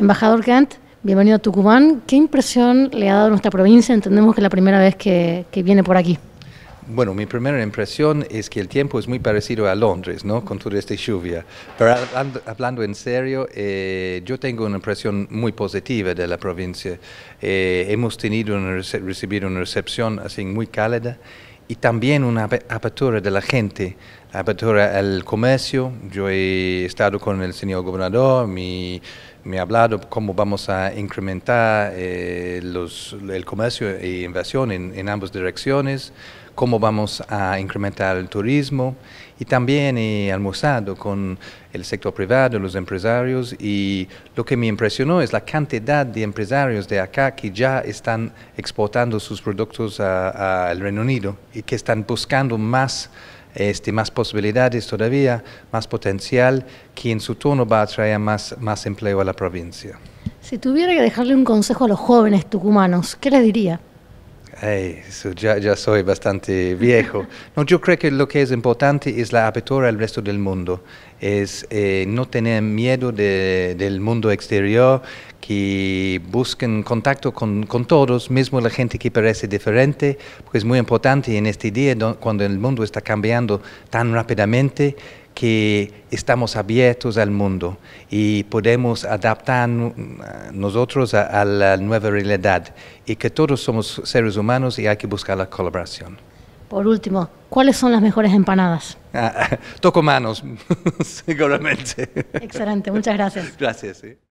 Embajador Kant, bienvenido a Tucumán. ¿Qué impresión le ha dado nuestra provincia? Entendemos que es la primera vez que, viene por aquí. Bueno, mi primera impresión es que el tiempo es muy parecido a Londres, ¿no? Con toda esta lluvia. Pero hablando, en serio, eh, yo tengo una impresión muy positiva de la provincia. Eh, hemos tenido recibido una recepción así muy cálida y también una apertura de la gente apertura al comercio. Yo he estado con el señor gobernador, me, me ha hablado cómo vamos a incrementar eh, los, el comercio e inversión en, en, ambas direcciones, cómo vamos a incrementar el turismo y también he almorzado con el sector privado, los empresarios y lo que me impresionó es la cantidad de empresarios de acá que ya están exportando sus productos al Reino Unido y que están buscando más este, más posibilidades todavía, más potencial, que en su turno va a traer más, más empleo a la provincia. Si tuviera que dejarle un consejo a los jóvenes tucumanos, ¿qué les diría? ya, soy bastante viejo. No, yo creo que lo que es importante es la apertura al resto del mundo, es eh, no tener miedo del mundo exterior, que busquen contacto con, todos, mismo la gente que parece diferente, porque es muy importante en este día cuando el mundo está cambiando tan rápidamente que estamos abiertos al mundo y podemos adaptarnos nosotros a, la nueva realidad y que todos somos seres humanos y hay que buscar la colaboración. Por último, ¿cuáles son las mejores empanadas? Ah, toco manos, seguramente. Excelente, muchas gracias. Gracias.